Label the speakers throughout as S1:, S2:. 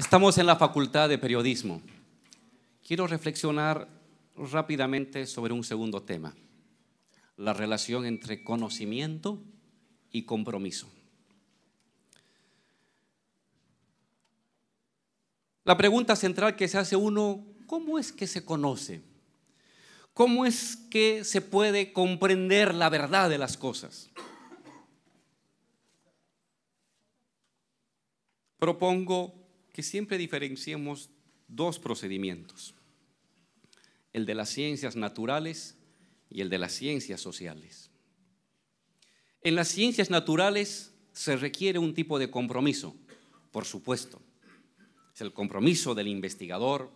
S1: Estamos en la Facultad de Periodismo. Quiero reflexionar rápidamente sobre un segundo tema, la relación entre conocimiento y compromiso. La pregunta central que se hace uno, ¿cómo es que se conoce? ¿Cómo es que se puede comprender la verdad de las cosas? Propongo que siempre diferenciemos dos procedimientos, el de las ciencias naturales y el de las ciencias sociales. En las ciencias naturales se requiere un tipo de compromiso, por supuesto. Es el compromiso del investigador,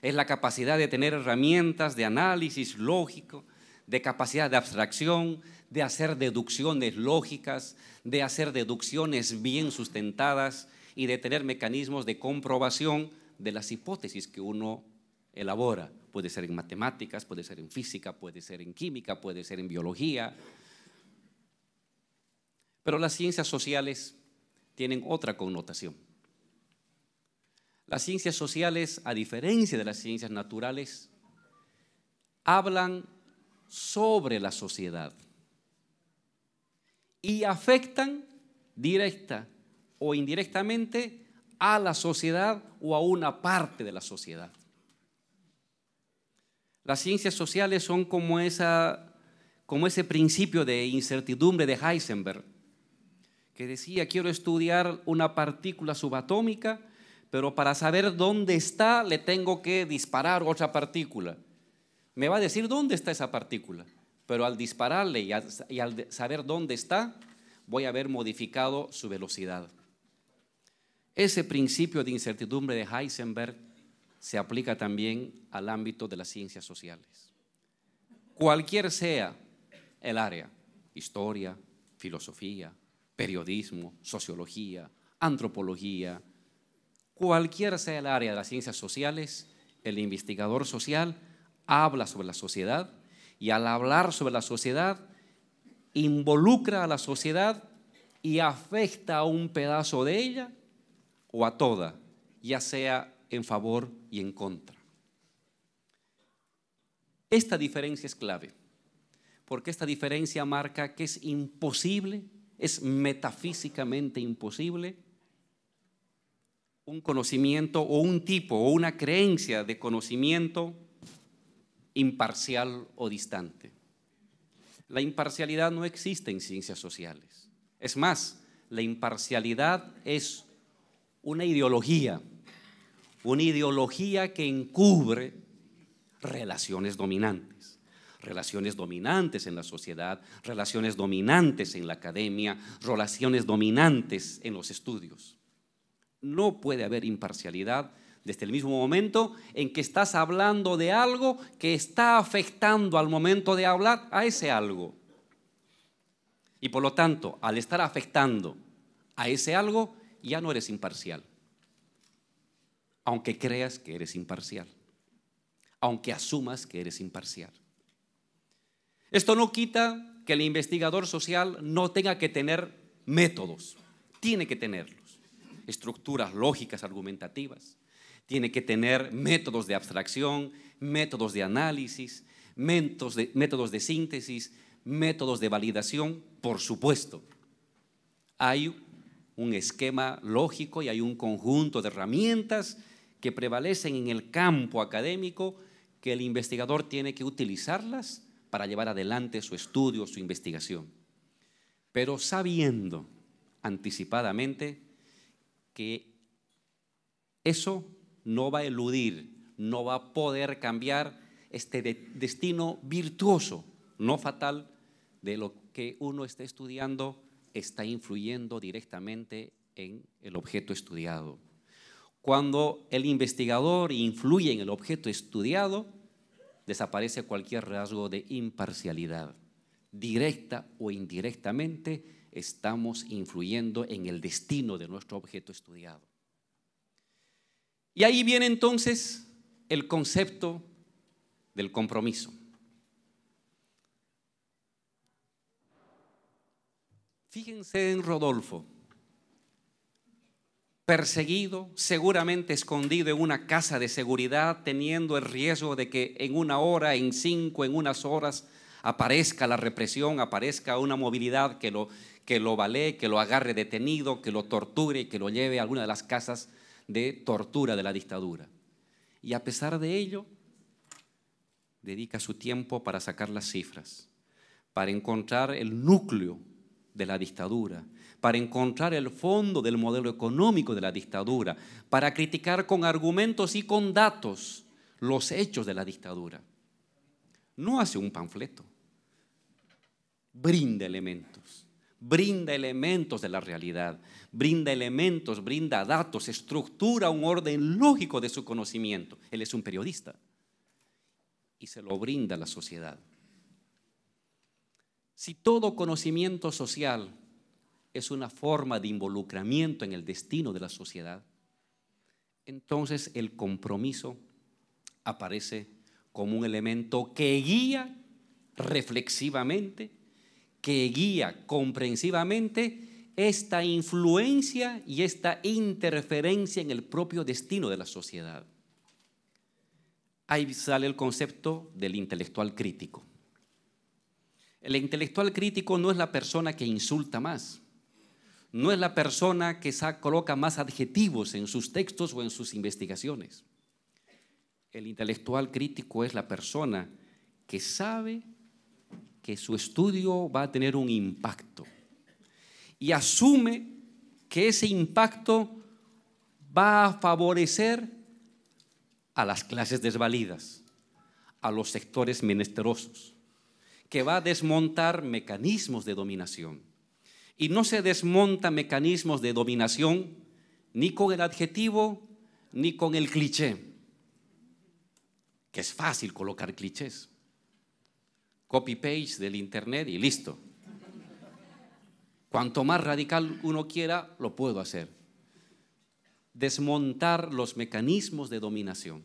S1: es la capacidad de tener herramientas de análisis lógico, de capacidad de abstracción, de hacer deducciones lógicas, de hacer deducciones bien sustentadas, y de tener mecanismos de comprobación de las hipótesis que uno elabora. Puede ser en matemáticas, puede ser en física, puede ser en química, puede ser en biología. Pero las ciencias sociales tienen otra connotación. Las ciencias sociales, a diferencia de las ciencias naturales, hablan sobre la sociedad y afectan directa o indirectamente a la sociedad o a una parte de la sociedad. Las ciencias sociales son como, como ese principio de incertidumbre de Heisenberg, que decía, quiero estudiar una partícula subatómica, pero para saber dónde está le tengo que disparar otra partícula. Me va a decir dónde está esa partícula, pero al dispararle y al, y al saber dónde está, voy a haber modificado su velocidad. Ese principio de incertidumbre de Heisenberg se aplica también al ámbito de las ciencias sociales. Cualquier sea el área, historia, filosofía, periodismo, sociología, antropología, cualquier sea el área de las ciencias sociales, el investigador social habla sobre la sociedad y al hablar sobre la sociedad involucra a la sociedad y afecta a un pedazo de ella o a toda, ya sea en favor y en contra. Esta diferencia es clave, porque esta diferencia marca que es imposible, es metafísicamente imposible un conocimiento o un tipo o una creencia de conocimiento imparcial o distante. La imparcialidad no existe en ciencias sociales. Es más, la imparcialidad es una ideología, una ideología que encubre relaciones dominantes, relaciones dominantes en la sociedad, relaciones dominantes en la academia, relaciones dominantes en los estudios. No puede haber imparcialidad desde el mismo momento en que estás hablando de algo que está afectando al momento de hablar a ese algo. Y por lo tanto, al estar afectando a ese algo, ya no eres imparcial. Aunque creas que eres imparcial. Aunque asumas que eres imparcial. Esto no quita que el investigador social no tenga que tener métodos. Tiene que tenerlos. Estructuras lógicas, argumentativas. Tiene que tener métodos de abstracción, métodos de análisis, métodos de, síntesis, métodos de validación, por supuesto. Hay un esquema lógico y hay un conjunto de herramientas que prevalecen en el campo académico que el investigador tiene que utilizarlas para llevar adelante su estudio, su investigación. Pero sabiendo anticipadamente que eso no va a eludir, no va a poder cambiar este destino virtuoso, no fatal, de lo que uno está estudiando está influyendo directamente en el objeto estudiado. Cuando el investigador influye en el objeto estudiado, desaparece cualquier rasgo de imparcialidad. Directa o indirectamente estamos influyendo en el destino de nuestro objeto estudiado. Y ahí viene entonces el concepto del compromiso. Fíjense en Rodolfo, perseguido, seguramente escondido en una casa de seguridad, teniendo el riesgo de que en una hora, en cinco, en unas horas, aparezca la represión, aparezca una movilidad que lo, que lo vale, que lo agarre detenido, que lo torture, que lo lleve a alguna de las casas de tortura de la dictadura. Y a pesar de ello, dedica su tiempo para sacar las cifras, para encontrar el núcleo de la dictadura, para encontrar el fondo del modelo económico de la dictadura, para criticar con argumentos y con datos los hechos de la dictadura. No hace un panfleto, brinda elementos, brinda elementos de la realidad, brinda elementos, brinda datos, estructura un orden lógico de su conocimiento. Él es un periodista y se lo brinda a la sociedad. Si todo conocimiento social es una forma de involucramiento en el destino de la sociedad, entonces el compromiso aparece como un elemento que guía reflexivamente, que guía comprensivamente esta influencia y esta interferencia en el propio destino de la sociedad. Ahí sale el concepto del intelectual crítico. El intelectual crítico no es la persona que insulta más, no es la persona que coloca más adjetivos en sus textos o en sus investigaciones. El intelectual crítico es la persona que sabe que su estudio va a tener un impacto y asume que ese impacto va a favorecer a las clases desvalidas, a los sectores menesterosos, que va a desmontar mecanismos de dominación. Y no se desmonta mecanismos de dominación ni con el adjetivo ni con el cliché, que es fácil colocar clichés. Copy-paste del Internet y listo. Cuanto más radical uno quiera, lo puedo hacer. Desmontar los mecanismos de dominación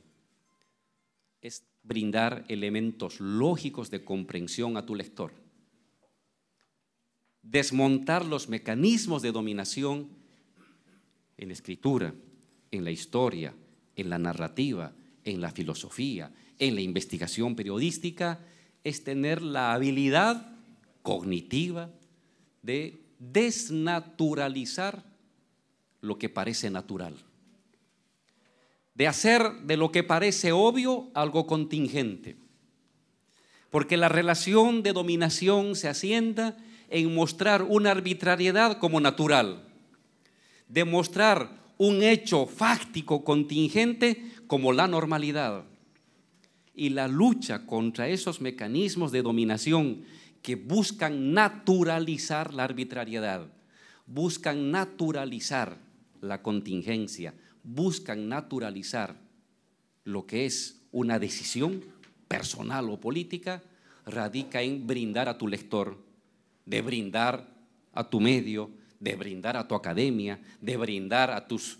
S1: brindar elementos lógicos de comprensión a tu lector, desmontar los mecanismos de dominación en la escritura, en la historia, en la narrativa, en la filosofía, en la investigación periodística, es tener la habilidad cognitiva de desnaturalizar lo que parece natural de hacer de lo que parece obvio algo contingente. Porque la relación de dominación se asienta en mostrar una arbitrariedad como natural, demostrar un hecho fáctico contingente como la normalidad. Y la lucha contra esos mecanismos de dominación que buscan naturalizar la arbitrariedad, buscan naturalizar la contingencia, buscan naturalizar lo que es una decisión personal o política, radica en brindar a tu lector, de brindar a tu medio, de brindar a tu academia, de brindar a tus,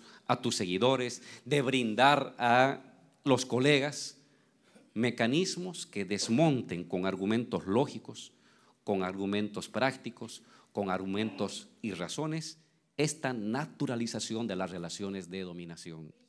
S1: seguidores, de brindar a los colegas, mecanismos que desmonten con argumentos lógicos, con argumentos prácticos, con argumentos y razones esta naturalización de las relaciones de dominación.